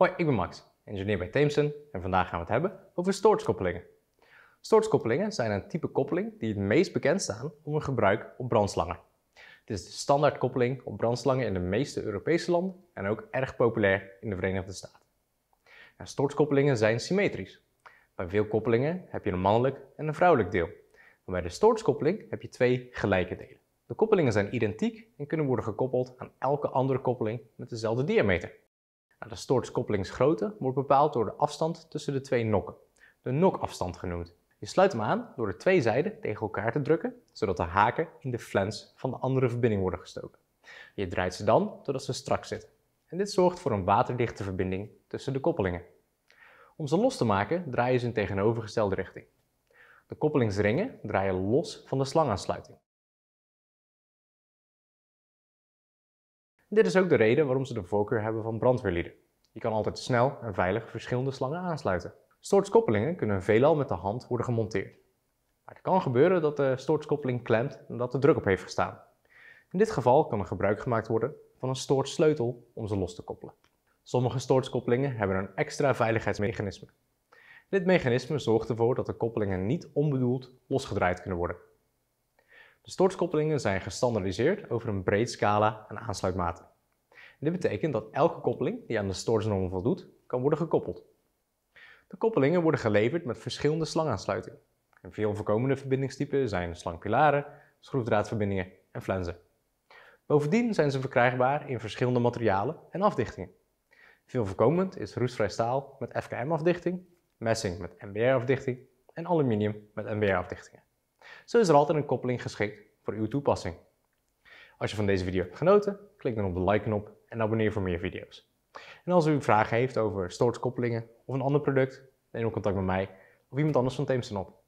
Hoi, ik ben Max, engineer bij Thameson en vandaag gaan we het hebben over stoortskoppelingen. Stoortskoppelingen zijn een type koppeling die het meest bekend staan om hun gebruik op brandslangen. Het is de standaardkoppeling op brandslangen in de meeste Europese landen en ook erg populair in de Verenigde Staten. En zijn symmetrisch. Bij veel koppelingen heb je een mannelijk en een vrouwelijk deel. Maar bij de stoortskoppeling heb je twee gelijke delen. De koppelingen zijn identiek en kunnen worden gekoppeld aan elke andere koppeling met dezelfde diameter. Nou, de stoortskoppelingsgrootte wordt bepaald door de afstand tussen de twee nokken, de nokafstand genoemd. Je sluit hem aan door de twee zijden tegen elkaar te drukken, zodat de haken in de flens van de andere verbinding worden gestoken. Je draait ze dan totdat ze strak zitten. En dit zorgt voor een waterdichte verbinding tussen de koppelingen. Om ze los te maken draai je ze in tegenovergestelde richting. De koppelingsringen draaien los van de slangaansluiting. dit is ook de reden waarom ze de voorkeur hebben van brandweerlieden. Je kan altijd snel en veilig verschillende slangen aansluiten. Stortskoppelingen kunnen veelal met de hand worden gemonteerd. Maar het kan gebeuren dat de stortskoppeling klemt en dat er druk op heeft gestaan. In dit geval kan er gebruik gemaakt worden van een stoortsleutel om ze los te koppelen. Sommige stoortskoppelingen hebben een extra veiligheidsmechanisme. Dit mechanisme zorgt ervoor dat de koppelingen niet onbedoeld losgedraaid kunnen worden. De stortkoppelingen zijn gestandardiseerd over een breed scala aan aansluitmaten. Dit betekent dat elke koppeling die aan de stortnormen voldoet, kan worden gekoppeld. De koppelingen worden geleverd met verschillende slangaansluitingen. En veel voorkomende verbindingstypen zijn slangpilaren, schroefdraadverbindingen en flenzen. Bovendien zijn ze verkrijgbaar in verschillende materialen en afdichtingen. Veel voorkomend is roestvrij staal met FKM-afdichting, messing met MBR-afdichting en aluminium met MBR-afdichtingen. Zo is er altijd een koppeling geschikt voor uw toepassing. Als je van deze video hebt genoten, klik dan op de like-knop en abonneer voor meer video's. En als u vragen heeft over stoortkoppelingen of een ander product, neem dan contact met mij of iemand anders van Teamsen op.